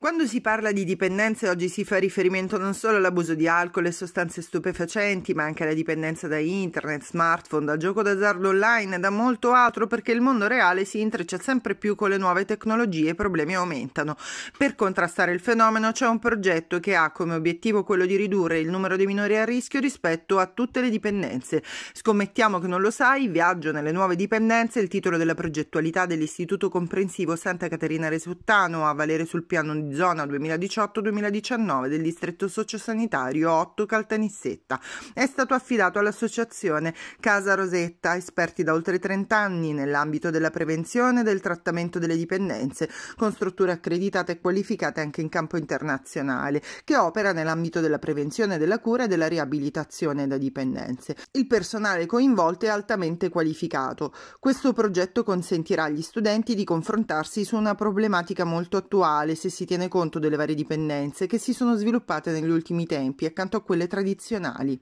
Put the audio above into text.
Quando si parla di dipendenze oggi si fa riferimento non solo all'abuso di alcol e sostanze stupefacenti, ma anche alla dipendenza da internet, smartphone, da gioco d'azzardo online e da molto altro perché il mondo reale si intreccia sempre più con le nuove tecnologie e i problemi aumentano. Per contrastare il fenomeno c'è un progetto che ha come obiettivo quello di ridurre il numero di minori a rischio rispetto a tutte le dipendenze. Scommettiamo che non lo sai, Viaggio nelle nuove dipendenze, il titolo della progettualità dell'Istituto Comprensivo Santa Caterina Resuttano a valere sul piano di zona 2018-2019 del distretto sociosanitario 8 Caltanissetta. È stato affidato all'associazione Casa Rosetta, esperti da oltre 30 anni nell'ambito della prevenzione e del trattamento delle dipendenze, con strutture accreditate e qualificate anche in campo internazionale, che opera nell'ambito della prevenzione, della cura e della riabilitazione da dipendenze. Il personale coinvolto è altamente qualificato. Questo progetto consentirà agli studenti di confrontarsi su una problematica molto attuale se si tiene tiene conto delle varie dipendenze che si sono sviluppate negli ultimi tempi accanto a quelle tradizionali